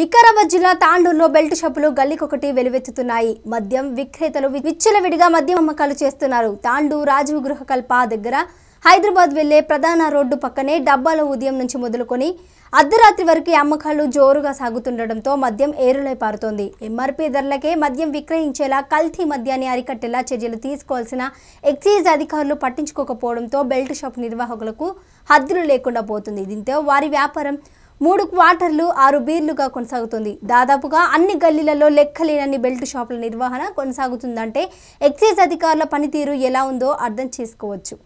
వికారాబాద్ జిల్లా తాండూరులో బెల్ట్ షాపులు గల్లికొకటి వెలువెత్తుతున్నాయి మద్యం విక్రేతలు విచ్చలవిడిగా మద్యం అమ్మకాలు చేస్తున్నారు తాండూ రాజీవ్ గృహకల్ప దగ్గర హైదరాబాద్ వెళ్లే ప్రధాన రోడ్డు పక్కనే డబ్బాల ఉదయం నుంచి మొదలుకొని అర్ధరాత్రి వరకు అమ్మకాలు జోరుగా సాగుతుండటంతో మద్యం ఏరులై పారుతోంది ఎంఆర్పీ ధరలకే మద్యం విక్రయించేలా కల్తీ మద్యాన్ని అరికట్టేలా చర్యలు తీసుకోవాల్సిన ఎక్సైజ్ అధికారులు పట్టించుకోకపోవడంతో బెల్ట్ షాప్ నిర్వాహకులకు హద్దులు లేకుండా పోతుంది దీంతో వారి వ్యాపారం మూడు క్వార్టర్లు ఆరు బీర్లుగా కొనసాగుతుంది దాదాపుగా అన్ని గల్లీలలో లెక్కలేనన్ని బెల్ట్ షాపుల నిర్వహణ కొనసాగుతుందంటే ఎక్సైజ్ అధికారుల పనితీరు ఎలా ఉందో అర్థం చేసుకోవచ్చు